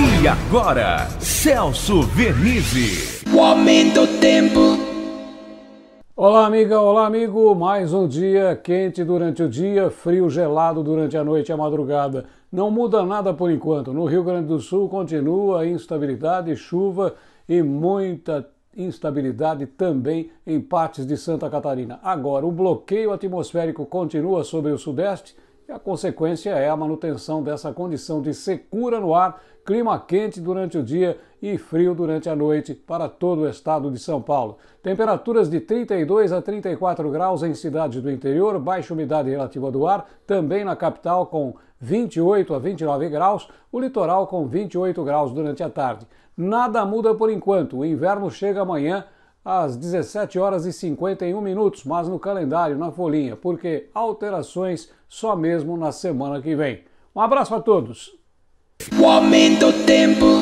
E agora, Celso Vernizzi. O aumento do tempo. Olá, amiga, olá, amigo. Mais um dia quente durante o dia, frio gelado durante a noite e a madrugada. Não muda nada por enquanto. No Rio Grande do Sul continua instabilidade, chuva e muita instabilidade também em partes de Santa Catarina. Agora, o bloqueio atmosférico continua sobre o Sudeste e a consequência é a manutenção dessa condição de secura no ar, clima quente durante o dia e frio durante a noite para todo o estado de São Paulo. Temperaturas de 32 a 34 graus em cidades do interior, baixa umidade relativa do ar, também na capital com 28 a 29 graus, o litoral com 28 graus durante a tarde. Nada muda por enquanto, o inverno chega amanhã às 17 horas e 51 minutos, mas no calendário, na folhinha, porque alterações só mesmo na semana que vem. Um abraço a todos. O aumento tempo.